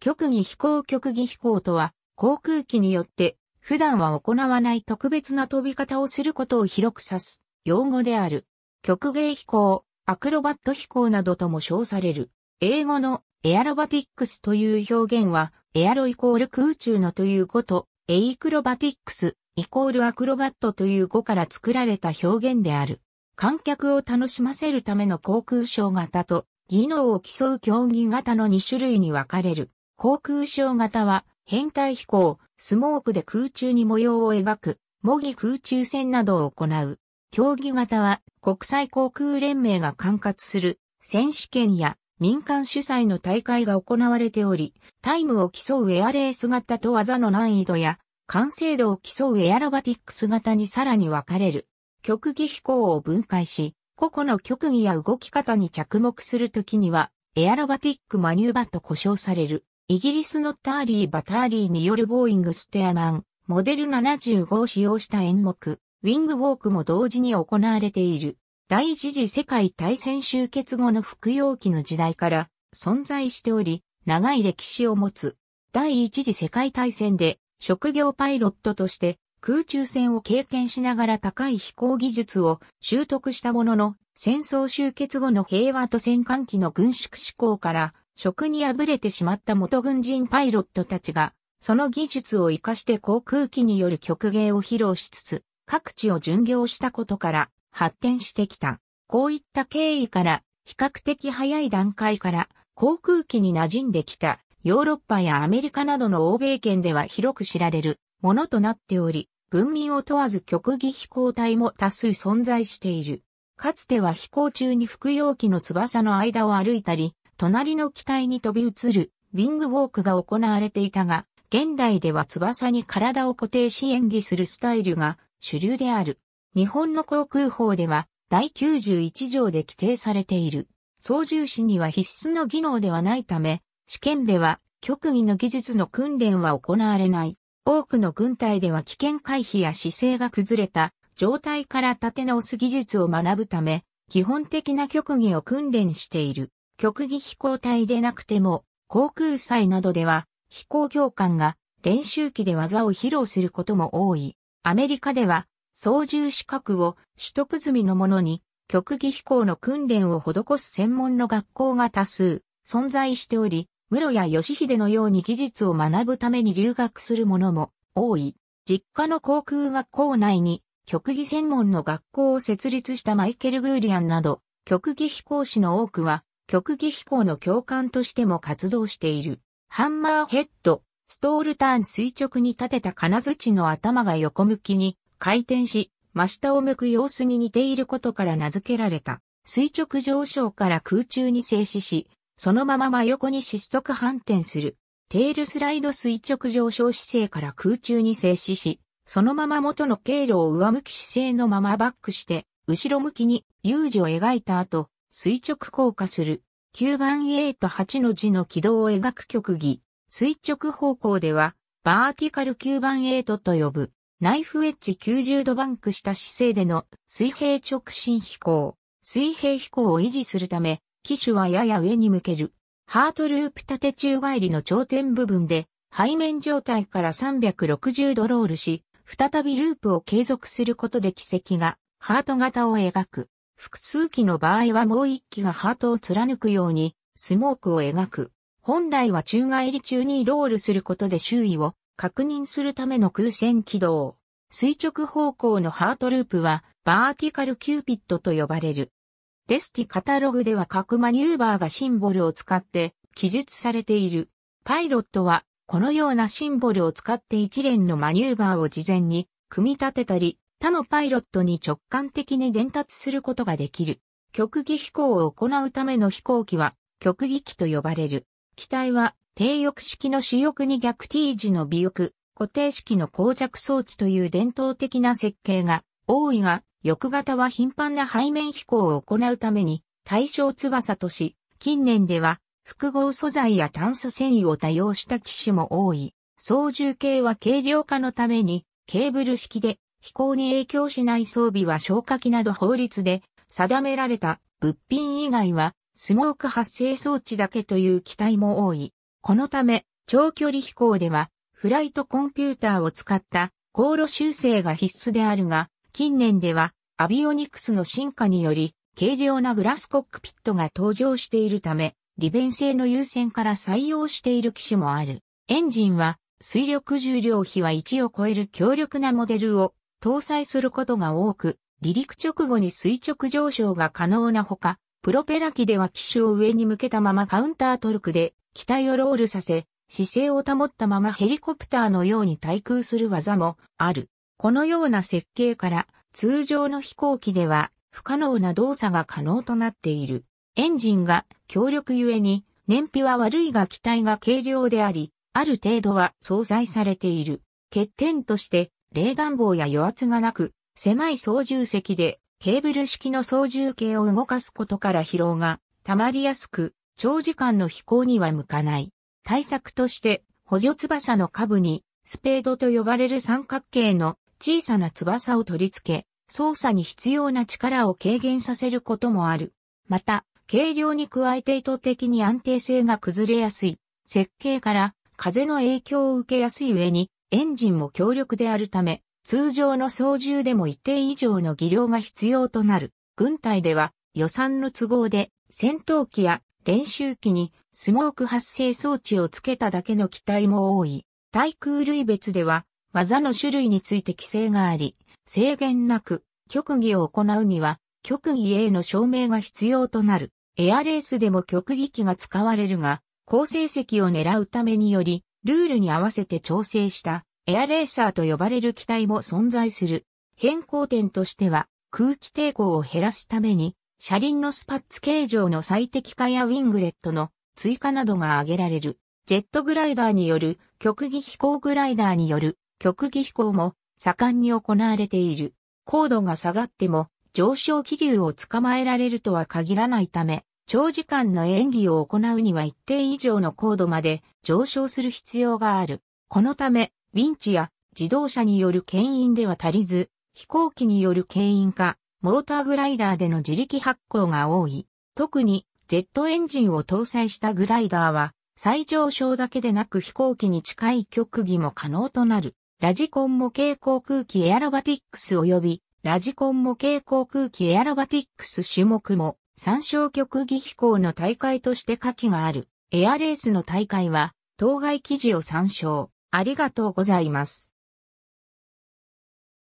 極技飛行極技飛行とは、航空機によって普段は行わない特別な飛び方をすることを広く指す用語である。極芸飛行、アクロバット飛行などとも称される。英語のエアロバティックスという表現は、エアロイコール空中のという語と、エイクロバティックスイコールアクロバットという語から作られた表現である。観客を楽しませるための航空ショー型と技能を競う競技型の2種類に分かれる。航空小型は、変態飛行、スモークで空中に模様を描く、模擬空中戦などを行う。競技型は、国際航空連盟が管轄する、選手権や民間主催の大会が行われており、タイムを競うエアレース型と技の難易度や、完成度を競うエアロバティックス型にさらに分かれる。極技飛行を分解し、個々の極技や動き方に着目するときには、エアロバティックマニューバと呼称される。イギリスのターリー・バターリーによるボーイング・ステアマン、モデル75を使用した演目、ウィング・ウォークも同時に行われている。第一次世界大戦終結後の服用機の時代から存在しており、長い歴史を持つ。第一次世界大戦で職業パイロットとして空中戦を経験しながら高い飛行技術を習得したものの、戦争終結後の平和と戦艦機の軍縮志向から職に敗れてしまった元軍人パイロットたちが、その技術を活かして航空機による曲芸を披露しつつ、各地を巡業したことから発展してきた。こういった経緯から、比較的早い段階から航空機に馴染んできたヨーロッパやアメリカなどの欧米圏では広く知られるものとなっており、軍民を問わず曲技飛行隊も多数存在している。かつては飛行中に服用機の翼の間を歩いたり、隣の機体に飛び移る、ウィングウォークが行われていたが、現代では翼に体を固定し演技するスタイルが主流である。日本の航空法では第91条で規定されている。操縦士には必須の技能ではないため、試験では極技の技術の訓練は行われない。多くの軍隊では危険回避や姿勢が崩れた状態から立て直す技術を学ぶため、基本的な極技を訓練している。極技飛行隊でなくても、航空祭などでは、飛行教官が練習機で技を披露することも多い。アメリカでは、操縦資格を取得済みのものに、極技飛行の訓練を施す専門の学校が多数存在しており、室谷義秀のように技術を学ぶために留学する者も多い。実家の航空学校内に、極技専門の学校を設立したマイケル・グーリアンなど、極技飛行士の多くは、極技飛行の教官としても活動している。ハンマーヘッド、ストールターン垂直に立てた金槌の頭が横向きに回転し、真下を向く様子に似ていることから名付けられた。垂直上昇から空中に静止し、そのまま真横に失速反転する。テールスライド垂直上昇姿勢から空中に静止し、そのまま元の経路を上向き姿勢のままバックして、後ろ向きに U 字を描いた後、垂直降下する。9番 A と8の字の軌道を描く曲技。垂直方向では、バーティカル9番8とと呼ぶ。ナイフエッジ90度バンクした姿勢での水平直進飛行。水平飛行を維持するため、機種はやや上に向ける。ハートループ縦宙返りの頂点部分で、背面状態から360度ロールし、再びループを継続することで軌跡が、ハート型を描く。複数機の場合はもう一機がハートを貫くように、スモークを描く。本来は宙返り中にロールすることで周囲を確認するための空線軌道。垂直方向のハートループは、バーティカルキューピットと呼ばれる。デスティカタログでは各マニューバーがシンボルを使って記述されている。パイロットはこのようなシンボルを使って一連のマニューバーを事前に組み立てたり、他のパイロットに直感的に伝達することができる。極技飛行を行うための飛行機は極技機と呼ばれる。機体は低翼式の主翼に逆 T 字の尾翼、固定式の膠着装置という伝統的な設計が多いが、翼型は頻繁な背面飛行を行うために対象翼とし、近年では複合素材や炭素繊維を多用した機種も多い。操縦系は軽量化のためにケーブル式で飛行に影響しない装備は消火器など法律で定められた物品以外はスモーク発生装置だけという機体も多い。このため長距離飛行ではフライトコンピューターを使った航路修正が必須であるが近年ではアビオニクスの進化により軽量なグラスコックピットが登場しているため利便性の優先から採用している機種もある。エンジンは水力重量比は1を超える強力なモデルを搭載することが多く、離陸直後に垂直上昇が可能なほか、プロペラ機では機種を上に向けたままカウンタートルクで機体をロールさせ、姿勢を保ったままヘリコプターのように対空する技もある。このような設計から通常の飛行機では不可能な動作が可能となっている。エンジンが強力ゆえに燃費は悪いが機体が軽量であり、ある程度は相殺されている。欠点として冷暖房や余圧がなく、狭い操縦席でケーブル式の操縦系を動かすことから疲労が溜まりやすく、長時間の飛行には向かない。対策として補助翼の下部にスペードと呼ばれる三角形の小さな翼を取り付け、操作に必要な力を軽減させることもある。また、軽量に加えて意図的に安定性が崩れやすい。設計から風の影響を受けやすい上に、エンジンも強力であるため、通常の操縦でも一定以上の技量が必要となる。軍隊では予算の都合で戦闘機や練習機にスモーク発生装置をつけただけの機体も多い。対空類別では技の種類について規制があり、制限なく極技を行うには極技 A の証明が必要となる。エアレースでも極技機が使われるが、高成績を狙うためにより、ルールに合わせて調整したエアレーサーと呼ばれる機体も存在する。変更点としては空気抵抗を減らすために車輪のスパッツ形状の最適化やウィングレットの追加などが挙げられる。ジェットグライダーによる極技飛行グライダーによる極技飛行も盛んに行われている。高度が下がっても上昇気流を捕まえられるとは限らないため、長時間の演技を行うには一定以上の高度まで上昇する必要がある。このため、ウィンチや自動車による牽引では足りず、飛行機による牽引か、モーターグライダーでの自力発行が多い。特に、ジェットエンジンを搭載したグライダーは、最上昇だけでなく飛行機に近い極技も可能となる。ラジコン模型航空機エアロバティックス及び、ラジコン模型航空機エアロバティックス種目も参照局技飛行の大会として下記がある。エアレースの大会は、当該記事を参照。ありがとうございます。